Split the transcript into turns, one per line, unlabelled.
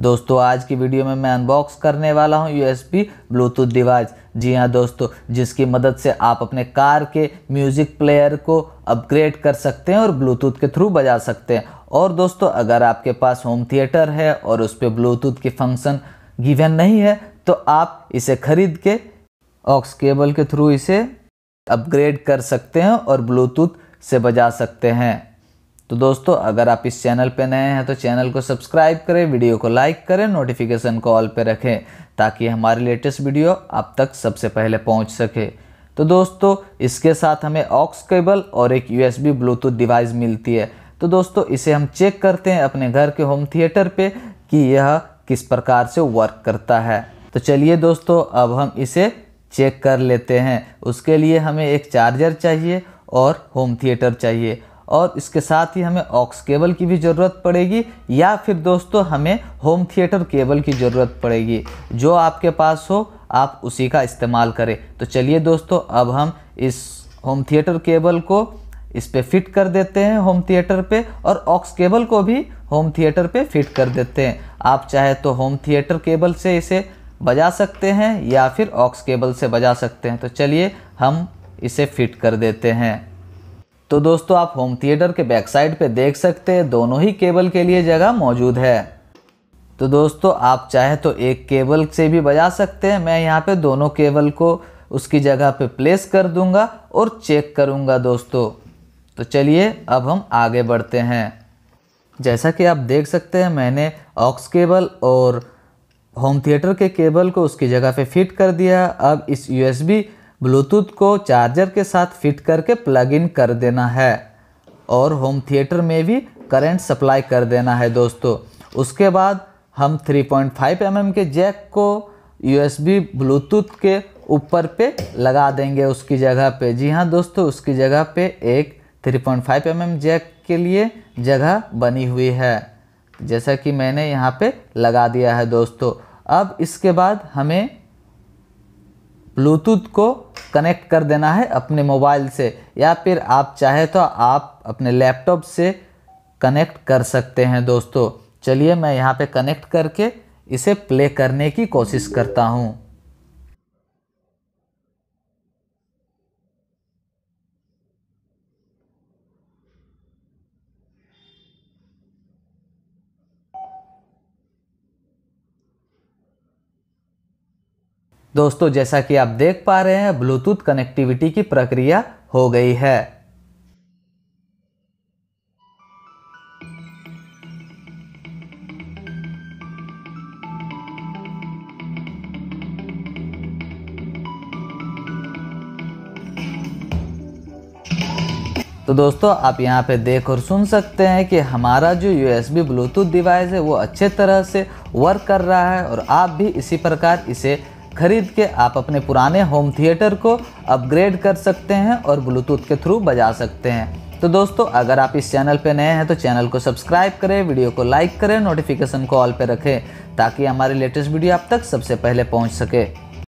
दोस्तों आज की वीडियो में मैं अनबॉक्स करने वाला हूं यूएसबी ब्लूटूथ डिवाइस जी हां दोस्तों जिसकी मदद से आप अपने कार के म्यूज़िक प्लेयर को अपग्रेड कर सकते हैं और ब्लूटूथ के थ्रू बजा सकते हैं और दोस्तों अगर आपके पास होम थिएटर है और उस पर ब्लूटूथ की फंक्शन गिवन नहीं है तो आप इसे खरीद के ऑक्स केबल के थ्रू इसे अपग्रेड कर सकते हैं और ब्लूटूथ से बजा सकते हैं तो दोस्तों अगर आप इस चैनल पर नए हैं तो चैनल को सब्सक्राइब करें वीडियो को लाइक करें नोटिफिकेशन को ऑल पर रखें ताकि हमारी लेटेस्ट वीडियो आप तक सबसे पहले पहुँच सके तो दोस्तों इसके साथ हमें ऑक्स केबल और एक यूएसबी ब्लूटूथ डिवाइस मिलती है तो दोस्तों इसे हम चेक करते हैं अपने घर के होम थिएटर पे कि यह किस प्रकार से वर्क करता है तो चलिए दोस्तों अब हम इसे चेक कर लेते हैं उसके लिए हमें एक चार्जर चाहिए और होम थिएटर चाहिए और इसके साथ ही हमें ऑक्स केबल की भी ज़रूरत पड़ेगी या फिर दोस्तों हमें होम थिएटर केबल की ज़रूरत पड़ेगी जो आपके पास हो आप उसी का इस्तेमाल करें तो चलिए दोस्तों अब हम इस होम थिएटर केबल को इस पर फिट कर देते हैं होम थिएटर पे और ऑक्स केबल को भी होम थिएटर पे फिट कर देते हैं आप चाहे तो होम थिएटर केबल से इसे बजा सकते हैं या फिर ऑक्स केबल से बजा सकते हैं तो चलिए हम इसे फिट कर देते हैं तो दोस्तों आप होम थिएटर के बैक साइड पे देख सकते हैं दोनों ही केबल के लिए जगह मौजूद है तो दोस्तों आप चाहे तो एक केबल से भी बजा सकते हैं मैं यहाँ पे दोनों केबल को उसकी जगह पे प्लेस कर दूंगा और चेक करूंगा दोस्तों तो चलिए अब हम आगे बढ़ते हैं जैसा कि आप देख सकते हैं मैंने ऑक्स केबल और होम थिएटर के केबल को उसकी जगह पे फिट कर दिया अब इस यूएसबी ब्लूटूथ को चार्जर के साथ फिट करके प्लग इन कर देना है और होम थिएटर में भी करंट सप्लाई कर देना है दोस्तों उसके बाद हम 3.5 पॉइंट mm के जैक को यूएसबी ब्लूटूथ के ऊपर पे लगा देंगे उसकी जगह पे जी हाँ दोस्तों उसकी जगह पे एक 3.5 पॉइंट mm जैक के लिए जगह बनी हुई है जैसा कि मैंने यहाँ पे लगा दिया है दोस्तों अब इसके बाद हमें ब्लूटूथ को कनेक्ट कर देना है अपने मोबाइल से या फिर आप चाहे तो आप अपने लैपटॉप से कनेक्ट कर सकते हैं दोस्तों चलिए मैं यहाँ पे कनेक्ट करके इसे प्ले करने की कोशिश करता हूँ दोस्तों जैसा कि आप देख पा रहे हैं ब्लूटूथ कनेक्टिविटी की प्रक्रिया हो गई है तो दोस्तों आप यहां पे देख और सुन सकते हैं कि हमारा जो यू एस ब्लूटूथ डिवाइस है वो अच्छे तरह से वर्क कर रहा है और आप भी इसी प्रकार इसे खरीद के आप अपने पुराने होम थिएटर को अपग्रेड कर सकते हैं और ब्लूटूथ के थ्रू बजा सकते हैं तो दोस्तों अगर आप इस चैनल पर नए हैं तो चैनल को सब्सक्राइब करें वीडियो को लाइक करें नोटिफिकेशन को ऑल पर रखें ताकि हमारे लेटेस्ट वीडियो आप तक सबसे पहले पहुँच सके